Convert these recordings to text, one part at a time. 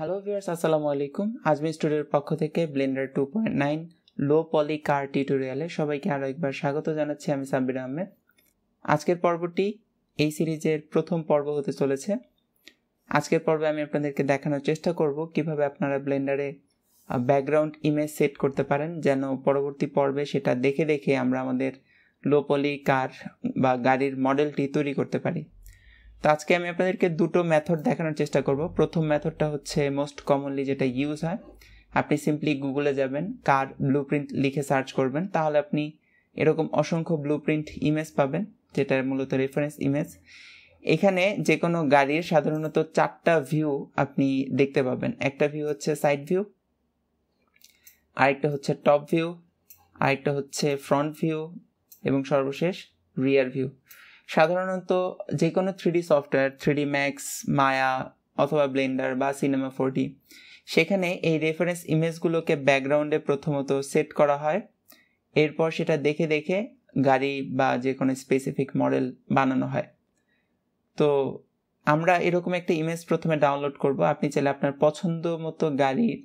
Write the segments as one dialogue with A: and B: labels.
A: hello viewers আসসালামু আলাইকুম আজমি স্টুডিওর পক্ষ থেকে Blender two point nine low poly car টিউটোরিয়ালে সবাইকে আরও একবার স্বাগত জানাচ্ছি আমি সাব্বির আহমেদ আজকের পর্বটি এই সিরিজের প্রথম পর্ব হতে চলেছে আজকের পর্বে আমি আপনাদেরকে দেখানোর চেষ্টা করব কিভাবে আপনারা ব্লেন্ডারে ব্যাকগ্রাউন্ড ইমেজ সেট করতে পারেন যেন পরবর্তী পর্বে সেটা দেখে দেখে আমরা আমাদের লো পলি কার বা গাড়ির মডেলটি তৈরি করতে পারি তো আজকে আমি আপনাদেরকে দুটো মেথড দেখানোর চেষ্টা করব প্রথম মেথডটা হচ্ছে মোস্ট কমনলি যেটা ইউজ হয় আপনি সিম্পলি গুগলে যাবেন কার ব্লু লিখে সার্চ করবেন তাহলে আপনি এরকম অসংখ্য ব্লু ইমেজ পাবেন যেটা মূলত রেফারেন্স ইমেজ এখানে যে কোনো গাড়ির সাধারণত চারটা ভিউ আপনি দেখতে পাবেন একটা ভিউ হচ্ছে সাইড ভিউ আরেকটা হচ্ছে টপ ভিউ আরেকটা হচ্ছে ফ্রন্ট ভিউ এবং সর্বশেষ রিয়ার ভিউ সাধারণত যে কোনো three D software three D max Maya অথবা ব্লেন্ডার বা সিনেমা ফোরটি সেখানে এই রেফারেন্স ইমেজগুলোকে ব্যাকগ্রাউন্ডে প্রথমত সেট করা হয় এরপর সেটা দেখে দেখে গাড়ি বা যে কোনো স্পেসিফিক মডেল বানানো হয় তো আমরা এরকম একটা ইমেজ প্রথমে ডাউনলোড করব আপনি চাইলে আপনার পছন্দ মতো গাড়ির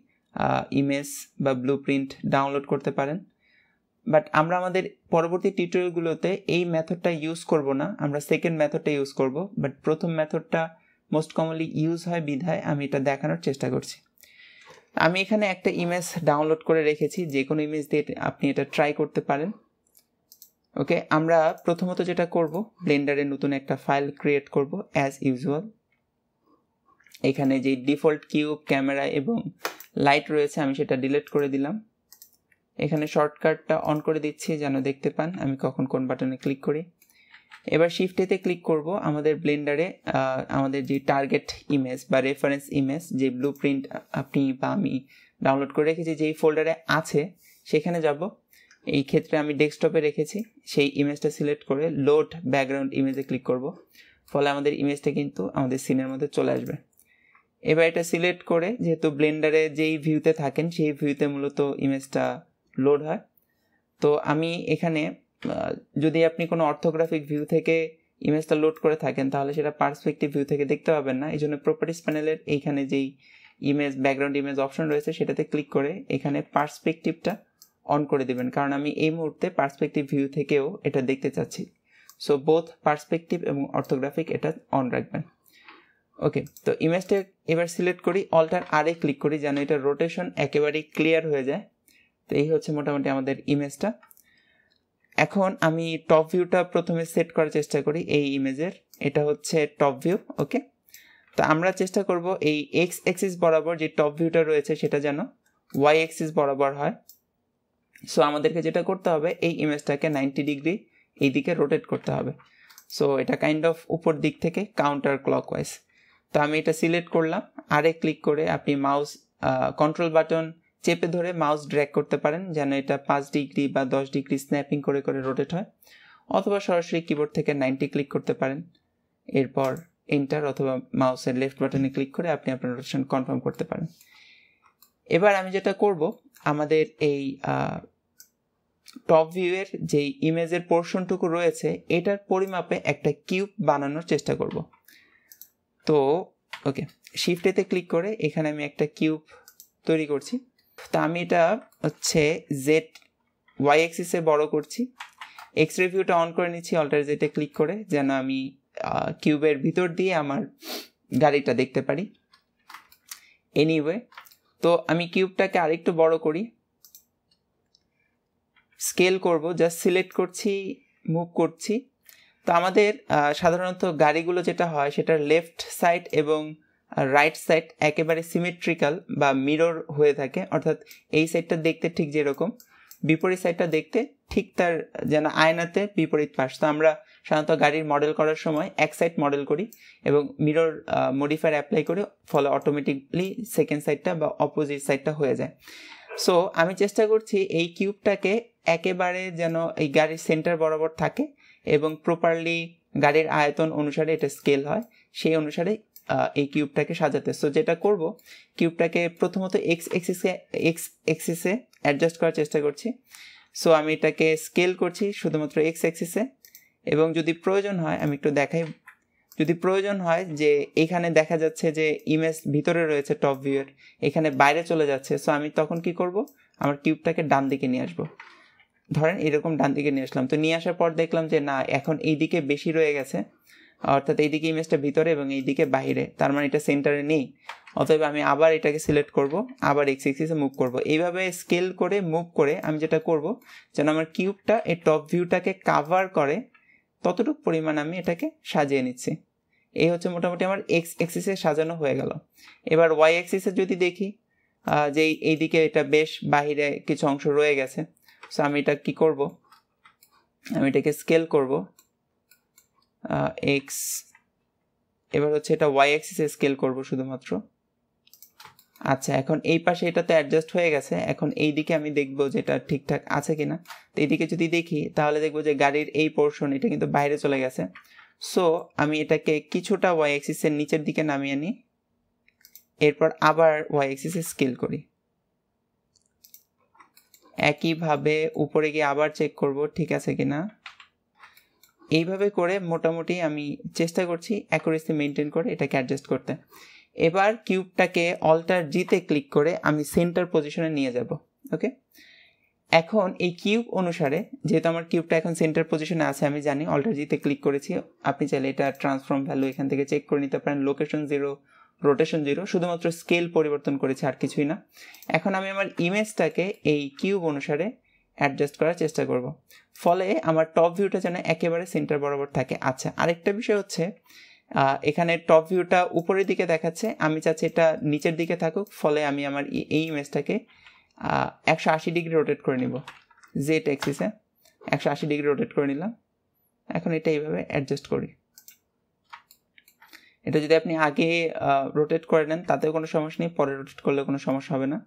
A: ইমেজ বা ব্লু প্রিন্ট ডাউনলোড করতে পারেন বাট আমরা আমাদের পরবর্তী টিউটোরিয়ালগুলোতে এই মেথডটা ইউজ করব না আমরা সেকেন্ড মেথডটা ইউজ করব বাট প্রথম মেথডটা মোস্ট কমনলি ইউজ হয় বিধায় আমি এটা দেখানোর চেষ্টা করছি আমি এখানে একটা ইমেজ ডাউনলোড করে রেখেছি যে কোনো ইমেজ দিয়ে আপনি এটা ট্রাই করতে পারেন ওকে আমরা প্রথমত যেটা করব ব্লেন্ডারে নতুন একটা ফাইল ক্রিয়েট করব অ্যাজ ইউজুয়াল এখানে যে ডিফল্ট কিউব ক্যামেরা এবং লাইট রয়েছে আমি সেটা ডিলিট করে দিলাম এখানে শর্টকাটটা অন করে দিচ্ছি যেন দেখতে পান আমি কখন কোন বাটনে ক্লিক করি এবার শিফটেতে ক্লিক করব আমাদের ব্লেন্ডারে আমাদের যে টার্গেট ইমেজ বা রেফারেন্স ইমেজ যে ব্লু প্রিন্ট আপনি বা আমি ডাউনলোড করে রেখেছি যেই ফোল্ডারে আছে সেখানে যাব এই ক্ষেত্রে আমি ডেস্কটপে রেখেছি সেই ইমেজটা সিলেক্ট করে লোড ব্যাকগ্রাউন্ড ইমেজে ক্লিক করব ফলে আমাদের ইমেজটা কিন্তু আমাদের সিনের মধ্যে চলে আসবে এবার এটা সিলেক্ট করে যেহেতু ব্লেন্ডারে যেই ভিউতে থাকেন সেই ভিউতে মূলত ইমেজটা লোড হয় তো আমি এখানে যদি আপনি কোনো অর্থোগ্রাফিক ভিউ থেকে ইমেজটা লোড করে থাকেন তাহলে সেটা পার্সপেক্টিভ ভিউ থেকে দেখতে পাবেন না এই জন্য প্রপার্টিস প্যানেলের এইখানে যেই ইমেজ ব্যাকগ্রাউন্ড ইমেজ অপশন রয়েছে সেটাতে ক্লিক করে এখানে পার্সপেক্টিভটা অন করে দেবেন কারণ আমি এই মুহূর্তে পার্সপেক্টিভ ভিউ থেকেও এটা দেখতে চাচ্ছি সো বোথ পার্সপেক্টিভ এবং অর্থোগ্রাফিক এটা অন রাখবেন ওকে তো ইমেজটা এবার সিলেক্ট করি অলটার আরে ক্লিক করি যেন এটা রোটেশন একেবারেই ক্লিয়ার হয়ে যায় তো এই হচ্ছে মোটামুটি আমাদের ইমেজটা এখন আমি টপ ভিউটা প্রথমে সেট করার চেষ্টা করি এই ইমেজের এটা হচ্ছে টপ ভিউ ওকে তো আমরা চেষ্টা করব এই এক্স এক্সিস বরাবর যে টপ ভিউটা রয়েছে সেটা যেন ওয়াই এক্সিস বরাবর হয় সো আমাদেরকে যেটা করতে হবে এই ইমেজটাকে নাইনটি ডিগ্রি এইদিকে রোটেট করতে হবে সো এটা কাইন্ড অফ উপর দিক থেকে কাউন্টার ওয়াইজ তো আমি এটা সিলেক্ট করলাম আরে ক্লিক করে আপনি মাউস কন্ট্রোল বাটন চেপে ধরে মাউস ড্র্যাগ করতে পারেন যেন এটা পাঁচ ডিগ্রি বা দশ ডিগ্রি স্ন্যাপিং করে করে রোটেট হয় অথবা সরাসরি কিবোর্ড থেকে নাইনটি ক্লিক করতে পারেন এরপর এন্টার অথবা মাউসের লেফট বাটনে ক্লিক করে আপনি আপনার রোটেশন কনফার্ম করতে পারেন এবার আমি যেটা করব আমাদের এই টপ ভিউয়ের যেই ইমেজের পোর্শনটুকু রয়েছে এটার পরিমাপে একটা কিউব বানানোর চেষ্টা করব তো ওকে শিফটেতে ক্লিক করে এখানে আমি একটা কিউব তৈরি করছি তো আমি এটা হচ্ছে জেড ওয়াই এক্সিসে বড় করছি এক্স রেভিউটা অন করে নিচ্ছি অল্টার জেটে ক্লিক করে যেন আমি কিউবের ভিতর দিয়ে আমার গাড়িটা দেখতে পারি এনিওয়ে তো আমি কিউবটাকে আরেকটু বড় করি স্কেল করব জাস্ট সিলেক্ট করছি মুভ করছি তো আমাদের সাধারণত গাড়িগুলো যেটা হয় সেটার লেফট সাইড এবং রাইট সাইড একেবারে সিমেট্রিক্যাল বা মিরর হয়ে থাকে অর্থাৎ এই সাইডটা দেখতে ঠিক যেরকম বিপরীত সাইডটা দেখতে ঠিক তার যেন আয়নাতে বিপরীত পাশ তো আমরা সাধারণত গাড়ির মডেল করার সময় এক সাইড মডেল করি এবং মিরর মডিফায়ার অ্যাপ্লাই করে ফলে অটোমেটিকলি সেকেন্ড সাইডটা বা অপোজিট সাইডটা হয়ে যায় সো আমি চেষ্টা করছি এই কিউবটাকে একেবারে যেন এই গাড়ির সেন্টার বরাবর থাকে এবং প্রপারলি গাড়ির আয়তন অনুসারে এটা স্কেল হয় সেই অনুসারে এই কিউবটাকে সাজাতে সো যেটা করব কিউবটাকে প্রথমত এক্স এক্সিসে এক্স এক্সিসে অ্যাডজাস্ট করার চেষ্টা করছি সো আমি এটাকে স্কেল করছি শুধুমাত্র এক্স এক্সিসে এবং যদি প্রয়োজন হয় আমি একটু দেখাই যদি প্রয়োজন হয় যে এখানে দেখা যাচ্ছে যে ইমেজ ভিতরে রয়েছে টপ ভিউয়ের এখানে বাইরে চলে যাচ্ছে সো আমি তখন কি করব আমার কিউবটাকে ডান দিকে নিয়ে আসবো ধরেন এরকম ডান দিকে নিয়ে আসলাম তো নিয়ে আসার পর দেখলাম যে না এখন এই দিকে বেশি রয়ে গেছে অর্থাৎ এইদিকে ইমেজটা ভিতরে এবং এইদিকে বাইরে তার মানে এটা সেন্টারে নেই অতএব আমি আবার এটাকে সিলেক্ট করব আবার এক্স এক্সিসে মুভ করব এইভাবে স্কেল করে মুভ করে আমি যেটা করব যেন আমার কিউবটা এই টপ ভিউটাকে কাভার করে ততটুকু পরিমাণ আমি এটাকে সাজিয়ে নিচ্ছি এই হচ্ছে মোটামুটি আমার এক্স এক্সিসে সাজানো হয়ে গেল এবার ওয়াই এক্সিসে যদি দেখি যে এইদিকে এটা বেশ বাহিরে কিছু অংশ রয়ে গেছে সো আমি এটা কি করব আমি এটাকে স্কেল করব এক্স এবার হচ্ছে এটা ওয়াই অ্যাক্সিসে স্কেল করব শুধুমাত্র আচ্ছা এখন এই পাশে এটা তো অ্যাডজাস্ট হয়ে গেছে এখন এই দিকে আমি দেখব যে এটা ঠিকঠাক আছে কিনা তো এইদিকে যদি দেখি তাহলে দেখব যে গাড়ির এই পোর্শন এটা কিন্তু বাইরে চলে গেছে সো আমি এটাকে কিছুটা ওয়াই অ্যাক্সিসের নিচের দিকে নামিয়ে আনি এরপর আবার ওয়াই অ্যাক্সিসে স্কেল করি একইভাবে উপরে গিয়ে আবার চেক করব ঠিক আছে কিনা এইভাবে করে মোটামুটি আমি চেষ্টা করছি অ্যাকুরেসি মেনটেন করে এটাকে অ্যাডজাস্ট করতে এবার কিউবটাকে অল্টার জিতে ক্লিক করে আমি সেন্টার পজিশনে নিয়ে যাব ওকে এখন এই কিউব অনুসারে যেহেতু আমার কিউবটা এখন সেন্টার পজিশনে আছে আমি জানি অল্টার জিতে ক্লিক করেছি আপনি চাইলে এটা ট্রান্সফর্ম ভ্যালু এখান থেকে চেক করে নিতে পারেন লোকেশন জিরো রোটেশন জিরো শুধুমাত্র স্কেল পরিবর্তন করেছে আর কিছুই না এখন আমি আমার ইমেজটাকে এই কিউব অনুসারে অ্যাডজাস্ট করার চেষ্টা করব ফলে আমার টপ ভিউটা যেন একেবারে সেন্টার বরাবর থাকে আচ্ছা আরেকটা বিষয় হচ্ছে এখানে টপ ভিউটা উপরের দিকে দেখাচ্ছে আমি চাচ্ছি এটা নিচের দিকে থাকুক ফলে আমি আমার এই ইমেজটাকে একশো আশি ডিগ্রি রোটেট করে নিব যে ট্যাক্সিসে একশো আশি ডিগ্রি রোটেট করে নিলাম এখন এটা এইভাবে অ্যাডজাস্ট করি এটা যদি আপনি আগে রোটেট করে নেন তাতেও কোনো সমস্যা নেই পরে রোটেট করলে কোনো সমস্যা হবে না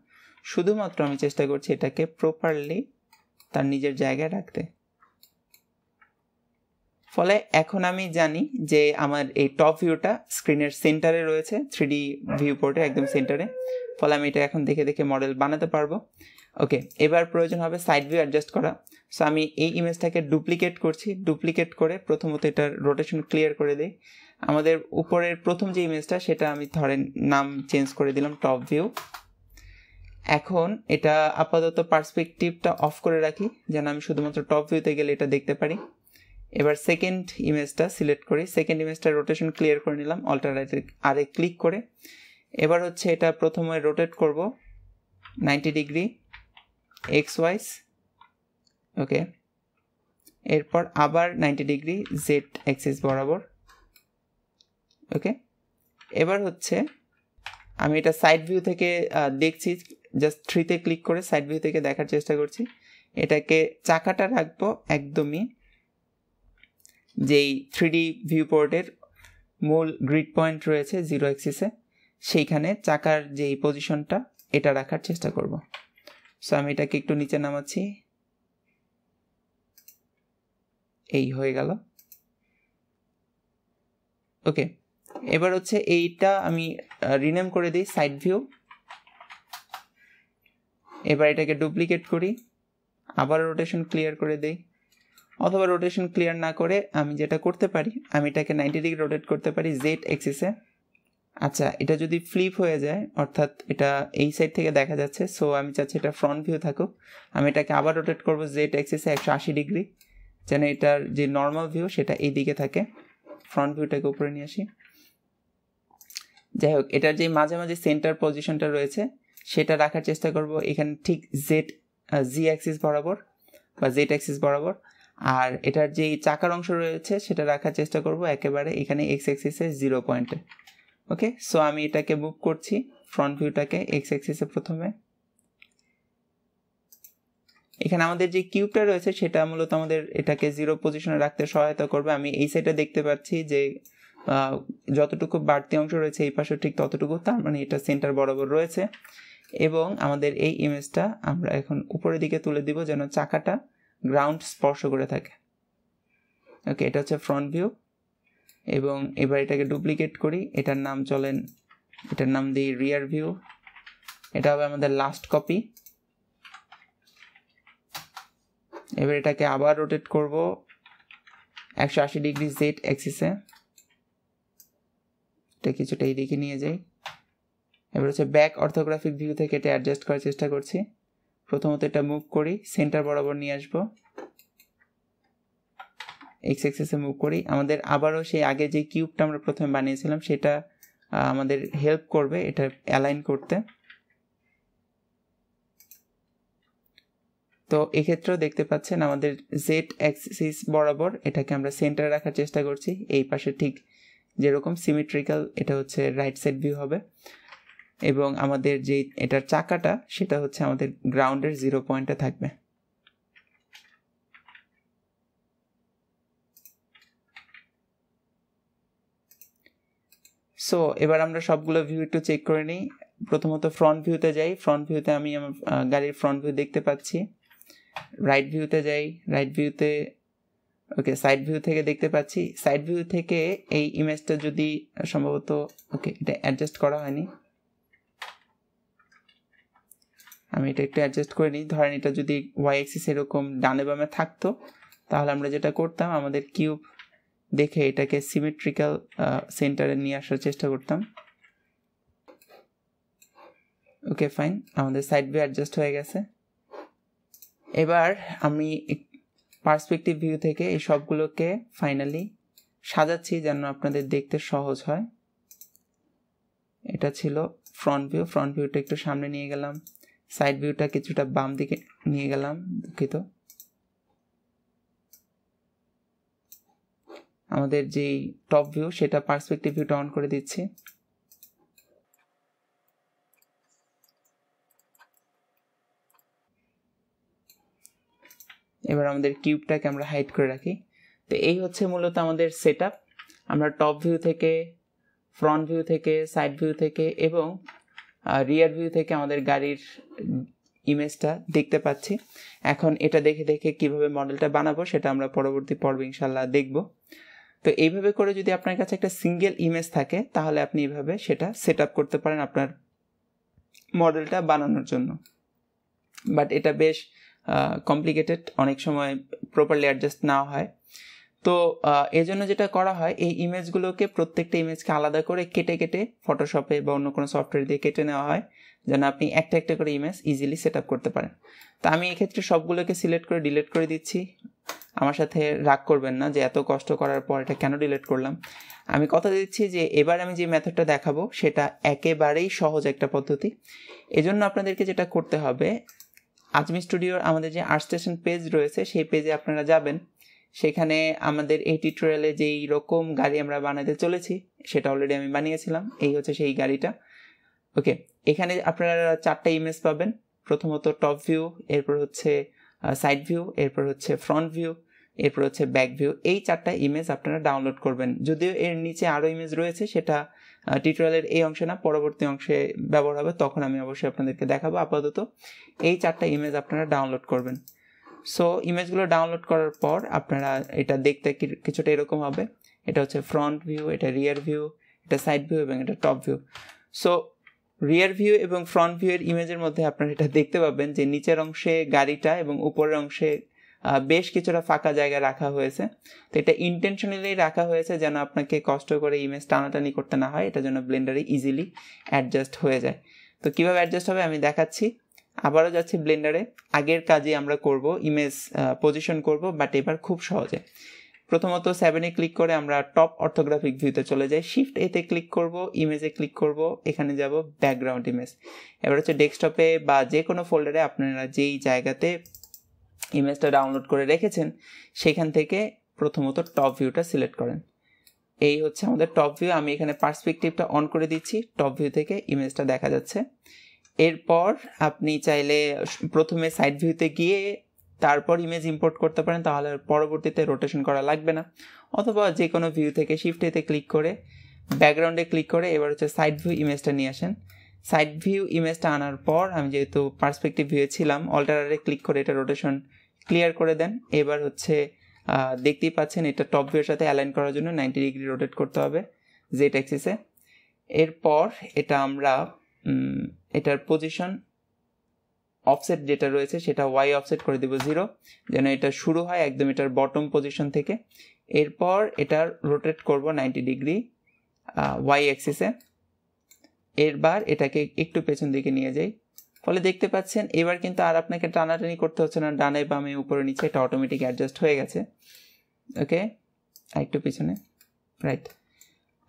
A: শুধুমাত্র আমি চেষ্টা করছি এটাকে প্রপারলি তার নিজের জায়গায় রাখতে ফলে এখন আমি জানি যে আমার এই টপ ভিউটা স্ক্রিনের সেন্টারে রয়েছে থ্রি ভিউ পোর্টে একদম সেন্টারে ফলে আমি এটা এখন দেখে দেখে মডেল বানাতে পারবো ওকে এবার প্রয়োজন হবে সাইড ভিউ অ্যাডজাস্ট করা সো আমি এই ইমেজটাকে ডুপ্লিকেট করছি ডুপ্লিকেট করে প্রথমত এটার রোটেশন ক্লিয়ার করে দিই আমাদের উপরের প্রথম যে ইমেজটা সেটা আমি ধরেন নাম চেঞ্জ করে দিলাম টপ ভিউ এখন এটা আপাতত পার্সপেকটিভটা অফ করে রাখি যেন আমি শুধুমাত্র টপ ভিউতে গেলে এটা দেখতে পারি এবার সেকেন্ড ইমেজটা সিলেক্ট করি সেকেন্ড ইমেজটা রোটেশন ক্লিয়ার করে নিলাম অল্টারনেটিভ আরে ক্লিক করে এবার হচ্ছে এটা প্রথমে রোটেট করব ninety degree X wise okay এরপর আবার নাইনটি ডিগ্রি জেড অ্যাক্সিস বরাবর ওকে এবার হচ্ছে আমি এটা সাইড ভিউ থেকে দেখছি জাস্ট থ্রিতে ক্লিক করে সাইড ভিউ থেকে দেখার চেষ্টা করছি এটাকে চাকাটা রাখবো একদমই যেই থ্রিডি ভিউপোর্টের মূল গ্রিড পয়েন্ট রয়েছে জিরো অ্যাক্সিসে সেইখানে চাকার যেই পজিশনটা এটা রাখার চেষ্টা করব সো আমি এটাকে একটু নিচে নামাচ্ছি এই হয়ে গেল ওকে এবার হচ্ছে এইটা আমি রিনেম করে দিই সাইড ভিউ এবার এটাকে ডুপ্লিকেট করি আবার রোটেশন ক্লিয়ার করে দিই অথবা রোটেশন ক্লিয়ার না করে আমি যেটা করতে পারি আমি এটাকে নাইনটি ডিগ্রি রোটেট করতে পারি জেড এক্সিসে আচ্ছা এটা যদি ফ্লিপ হয়ে যায় অর্থাৎ এটা এই সাইড থেকে দেখা যাচ্ছে সো আমি চাচ্ছি এটা ফ্রন্ট ভিউ থাকুক আমি এটাকে আবার রোটেট করব জেড এক্সিসে একশো আশি ডিগ্রি যেন এটার যে নর্মাল ভিউ সেটা এই দিকে থাকে ফ্রন্ট ভিউটাকে উপরে নিয়ে আসি যাই হোক এটার যে মাঝে মাঝে সেন্টার পজিশনটা রয়েছে সেটা রাখার চেষ্টা করব এখানে ঠিক জেড জি অ্যাক্সিস বরাবর বা জেড অ্যাক্সিস বরাবর আর এটার যেই চাকার অংশ রয়েছে সেটা রাখার চেষ্টা করব একেবারে এখানে এক্স এক্সিসের জিরো পয়েন্টে ওকে সো আমি এটাকে মুভ করছি ফ্রন্ট ভিউটাকে এক্স এক্সিসে প্রথমে এখানে আমাদের যে কিউবটা রয়েছে সেটা মূলত আমাদের এটাকে জিরো পজিশনে রাখতে সহায়তা করবে আমি এই সাইডে দেখতে পাচ্ছি যে যতটুকু বাড়তি অংশ রয়েছে এই পাশে ঠিক ততটুকু তার মানে এটা সেন্টার বরাবর রয়েছে এবং আমাদের এই ইমেজটা আমরা এখন উপরের দিকে তুলে দিব যেন চাকাটা গ্রাউন্ড স্পর্শ করে থাকে ওকে এটা হচ্ছে ফ্রন্ট ভিউ এবং এবার এটাকে ডুপ্লিকেট করি এটার নাম চলেন এটার নাম দিই রিয়ার ভিউ এটা হবে আমাদের লাস্ট কপি এবার এটাকে আবার রোটেট করব একশো আশি ডিগ্রি জেড অ্যাক্সিসে এটা কিছুটা এইদিকে নিয়ে যাই এবার হচ্ছে ব্যাক অর্থোগ্রাফিক ভিউ থেকে এটা অ্যাডজাস্ট করার চেষ্টা করছি প্রথমত এটা মুভ করি সেন্টার বরাবর নিয়ে আসবো এক্স এক্সেসে মুভ করি আমাদের আবারও সেই আগে যে কিউবটা আমরা প্রথমে বানিয়েছিলাম সেটা আমাদের হেল্প করবে এটা অ্যালাইন করতে তো এক্ষেত্রেও দেখতে পাচ্ছেন আমাদের জেড অ্যাক্সিস বরাবর এটাকে আমরা সেন্টারে রাখার চেষ্টা করছি এই পাশে ঠিক যেরকম সিমেট্রিক্যাল এটা হচ্ছে রাইট সাইড ভিউ হবে এবং আমাদের যে এটার চাকাটা সেটা হচ্ছে আমাদের গ্রাউন্ডের জিরো পয়েন্টে থাকবে সো এবার আমরা সবগুলো ভিউ একটু চেক করে নিই প্রথমত ফ্রন্ট ভিউতে যাই ফ্রন্ট ভিউতে আমি আমার গাড়ির ফ্রন্ট ভিউ দেখতে পাচ্ছি রাইট ভিউতে যাই রাইট ভিউতে ওকে সাইড ভিউ থেকে দেখতে পাচ্ছি সাইড ভিউ থেকে এই ইমেজটা যদি সম্ভবত ওকে এটা অ্যাডজাস্ট করা হয়নি আমি এটা একটু অ্যাডজাস্ট করে নিই ধরেন এটা যদি ওয়াই এক্সিস এরকম ডানে বামে থাকতো তাহলে আমরা যেটা করতাম আমাদের কিউব দেখে এটাকে সিমেট্রিক্যাল সেন্টারে নিয়ে আসার চেষ্টা করতাম ওকে ফাইন আমাদের সাইড ভিউ অ্যাডজাস্ট হয়ে গেছে এবার আমি পার্সপেক্টিভ ভিউ থেকে এই সবগুলোকে ফাইনালি সাজাচ্ছি যেন আপনাদের দেখতে সহজ হয় এটা ছিল ফ্রন্ট ভিউ ফ্রন্ট ভিউটা একটু সামনে নিয়ে গেলাম সাইড ভিউটা কিছুটা বাম দিকে নিয়ে গেলাম দুঃখিত আমাদের যেই টপ ভিউ সেটা পার্সপেক্টিভ ভিউটা অন করে দিচ্ছি এবার আমাদের কিউবটাকে আমরা হাইড করে রাখি তো এই হচ্ছে মূলত আমাদের সেট আমরা টপ ভিউ থেকে ফ্রন্ট ভিউ থেকে সাইড ভিউ থেকে এবং রিয়ার ভিউ থেকে আমাদের গাড়ির ইমেজটা দেখতে পাচ্ছি এখন এটা দেখে দেখে কিভাবে মডেলটা বানাবো সেটা আমরা পরবর্তী পর্বে ইনশাল্লাহ দেখব তো এইভাবে করে যদি আপনার কাছে একটা সিঙ্গেল ইমেজ থাকে তাহলে আপনি এইভাবে সেটা সেট করতে পারেন আপনার মডেলটা বানানোর জন্য বাট এটা বেশ কমপ্লিকেটেড অনেক সময় প্রপারলি অ্যাডজাস্ট না হয় তো এজন্য যেটা করা হয় এই ইমেজগুলোকে প্রত্যেকটা ইমেজকে আলাদা করে কেটে কেটে ফটোশপে বা অন্য কোনো সফটওয়্যার দিয়ে কেটে নেওয়া হয় যেন আপনি একটা একটা করে ইমেজ ইজিলি সেট করতে পারেন তো আমি এক্ষেত্রে সবগুলোকে সিলেক্ট করে ডিলিট করে দিচ্ছি আমার সাথে রাগ করবেন না যে এত কষ্ট করার পর এটা কেন ডিলেট করলাম আমি কথা দিচ্ছি যে এবার আমি যে মেথডটা দেখাবো সেটা একেবারেই সহজ একটা পদ্ধতি এজন্য আপনাদেরকে যেটা করতে হবে আজমি স্টুডিওর আমাদের যে আর্ট স্টেশন পেজ রয়েছে সেই পেজে আপনারা যাবেন সেখানে আমাদের এই টিউটোরিয়ালে যেই রকম গাড়ি আমরা বানাতে চলেছি সেটা অলরেডি আমি বানিয়েছিলাম এই হচ্ছে সেই গাড়িটা ওকে এখানে আপনারা চারটা ইমেজ পাবেন প্রথমত টপ ভিউ এরপর হচ্ছে সাইড ভিউ এরপর হচ্ছে ফ্রন্ট ভিউ এরপর হচ্ছে ব্যাক ভিউ এই চারটা ইমেজ আপনারা ডাউনলোড করবেন যদিও এর নিচে আরও ইমেজ রয়েছে সেটা টিউটোরিয়ালের এই অংশে না পরবর্তী অংশে ব্যবহার হবে তখন আমি অবশ্যই আপনাদেরকে দেখাবো আপাতত এই চারটা ইমেজ আপনারা ডাউনলোড করবেন সো ইমেজগুলো ডাউনলোড করার পর আপনারা এটা দেখতে কিছুটা এরকম হবে এটা হচ্ছে ফ্রন্ট ভিউ এটা রিয়ার ভিউ এটা সাইড ভিউ এবং এটা top view so rear view এবং ফ্রন্ট ভিউয়ের ইমেজের মধ্যে আপনারা এটা দেখতে পাবেন যে নিচের অংশে গাড়িটা এবং উপরের অংশে বেশ কিছুটা ফাঁকা জায়গা রাখা হয়েছে তো এটা ইন্টেনশনালি রাখা হয়েছে যেন আপনাকে কষ্ট করে ইমেজ টানাটানি করতে না হয় এটা যেন ব্লেন্ডারে ইজিলি অ্যাডজাস্ট হয়ে যায় তো কীভাবে অ্যাডজাস্ট হবে আমি দেখাচ্ছি আবারও যাচ্ছি ব্লেন্ডারে আগের কাজে আমরা করব ইমেজ পজিশন করব বাট এবার খুব সহজে প্রথমত সেভেনে ক্লিক করে আমরা টপ অর্থোগ্রাফিক ভিউতে চলে যাই শিফট এতে ক্লিক করব ইমেজে ক্লিক করব এখানে যাব ব্যাকগ্রাউন্ড ইমেজ এবার হচ্ছে ডেস্কটপে বা যে কোনো ফোল্ডারে আপনারা যেই জায়গাতে ইমেজটা ডাউনলোড করে রেখেছেন সেখান থেকে প্রথমত টপ ভিউটা সিলেক্ট করেন এই হচ্ছে আমাদের টপ ভিউ আমি এখানে পার্সপেকটিভটা অন করে দিচ্ছি টপ ভিউ থেকে ইমেজটা দেখা যাচ্ছে এরপর আপনি চাইলে প্রথমে সাইড ভিউতে গিয়ে তারপর ইমেজ ইম্পোর্ট করতে পারেন তাহলে পরবর্তীতে রোটেশন করা লাগবে না অথবা যে কোনো ভিউ থেকে শিফটেতে ক্লিক করে ব্যাকগ্রাউন্ডে ক্লিক করে এবার হচ্ছে সাইড ভিউ ইমেজটা নিয়ে আসেন সাইড ভিউ ইমেজটা আনার পর আমি যেহেতু পার্সপেক্টিভ ভিউ ছিলাম অল্টারারে ক্লিক করে এটা রোটেশন ক্লিয়ার করে দেন এবার হচ্ছে দেখতেই পাচ্ছেন এটা টপ ভিউর সাথে অ্যালাইন করার জন্য নাইনটি ডিগ্রি রোটেট করতে হবে জেট অ্যাক্সিসে এরপর এটা আমরা এটার পজিশন অফসেট যেটা রয়েছে সেটা ওয়াই অফসেট করে দেব জিরো যেন এটা শুরু হয় একদম এটার বটম পজিশন থেকে এরপর এটার রোটেট করব নাইনটি ডিগ্রি ওয়াই অ্যাক্সিসে এরবার এটাকে একটু পেছন দিকে নিয়ে যাই ফলে দেখতে পাচ্ছেন এবার কিন্তু আর আপনাকে টানাটানি করতে হচ্ছে না ডানে বামে উপরে নিচে এটা অটোমেটিক অ্যাডজাস্ট হয়ে গেছে ওকে একটু পিছনে রাইট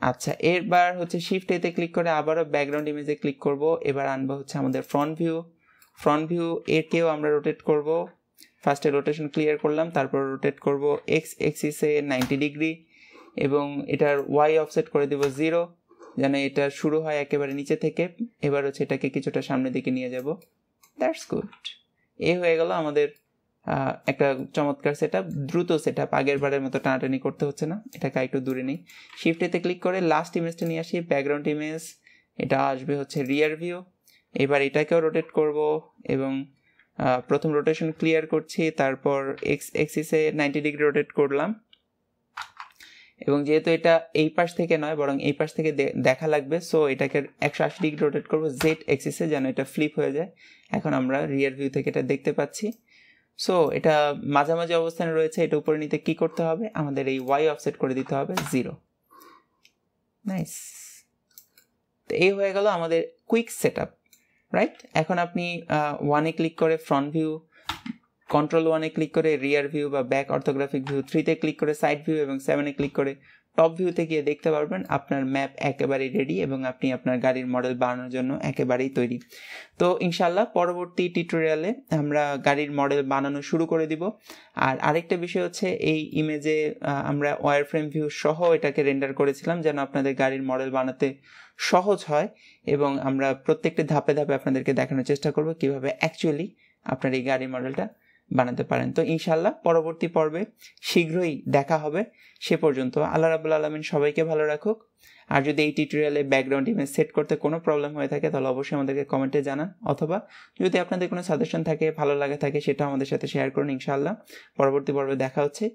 A: আচ্ছা এরবার হচ্ছে শিফট এতে ক্লিক করে আবারও ব্যাকগ্রাউন্ড ইমেজে ক্লিক করব এবার আনবো হচ্ছে আমাদের ফ্রন্ট ভিউ ফ্রন্ট ভিউ এরকেও আমরা রোটেট করব ফার্স্টে রোটেশন ক্লিয়ার করলাম তারপর রোটেট করব এক্স এক্সিসে নাইনটি ডিগ্রি এবং এটার ওয়াই অফসেট করে দেব জিরো যেন এটা শুরু হয় একেবারে নিচে থেকে এবার হচ্ছে এটাকে কিছুটা সামনের দিকে নিয়ে যাব দ্যাটস গুড এ হয়ে গেল আমাদের একটা চমৎকার সেট দ্রুত সেট আপ আগের বারের মতো টানাটানি করতে হচ্ছে না এটাকে একটু দূরে নেই শিফটেতে ক্লিক করে লাস্ট ইমেজটা নিয়ে আসি ব্যাকগ্রাউন্ড ইমেজ এটা আসবে হচ্ছে রিয়ার ভিউ এবার এটাকেও রোটেট করব এবং প্রথম রোটেশন ক্লিয়ার করছি তারপর এক্স এক্সিসে নাইনটি ডিগ্রি রোটেট করলাম এবং যেহেতু এটা এই পাশ থেকে নয় বরং এই পাশ থেকে দেখা লাগবে সো এটাকে একশো আশি ডিগ্রি রোটেট করবো জেড এক্সিসে যেন এটা ফ্লিপ হয়ে যায় এখন আমরা রিয়ার ভিউ থেকে এটা দেখতে পাচ্ছি সো এটা মাঝামাঝি অবস্থানে রয়েছে এটা উপরে নিতে কি করতে হবে আমাদের এই ওয়াই অফসেট করে দিতে হবে জিরো নাইস তো এই হয়ে গেল আমাদের কুইক সেট আপ রাইট এখন আপনি ওয়ানে ক্লিক করে ফ্রন্ট ভিউ কন্ট্রোল ওয়ানে ক্লিক করে রিয়ার ভিউ বা ব্যাক অর্থোগ্রাফিক ভিউ থ্রিতে ক্লিক করে সাইড ভিউ এবং সেভেনে ক্লিক করে টপ ভিউতে গিয়ে দেখতে পারবেন আপনার ম্যাপ একেবারেই রেডি এবং আপনি আপনার গাড়ির মডেল বানানোর জন্য একেবারেই তৈরি তো ইনশাল্লাহ পরবর্তী টিউটোরিয়ালে আমরা গাড়ির মডেল বানানো শুরু করে দিব আর আরেকটা বিষয় হচ্ছে এই ইমেজে আমরা ওয়ার ফ্রেম ভিউ সহ এটাকে রেন্ডার করেছিলাম যেন আপনাদের গাড়ির মডেল বানাতে সহজ হয় এবং আমরা প্রত্যেকটি ধাপে ধাপে আপনাদেরকে দেখানোর চেষ্টা করব কিভাবে অ্যাকচুয়ালি আপনার এই গাড়ির মডেলটা বানাতে পারেন তো ইনশাল্লাহ পরবর্তী পর্বে শীঘ্রই দেখা হবে সে পর্যন্ত আল্লাহ রাবুল আলমিন সবাইকে ভালো রাখুক আর যদি এই টিউটোরিয়ালে ব্যাকগ্রাউন্ড ইমেজ সেট করতে কোনো প্রবলেম হয়ে থাকে তাহলে অবশ্যই আমাদেরকে কমেন্টে জানান অথবা যদি আপনাদের কোনো সাজেশন থাকে ভালো লাগে থাকে সেটা আমাদের সাথে শেয়ার করুন ইনশাআল্লাহ পরবর্তী পর্বে দেখা হচ্ছে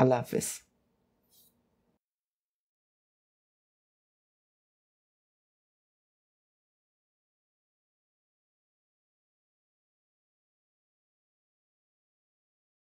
A: আল্লাহ হাফেজ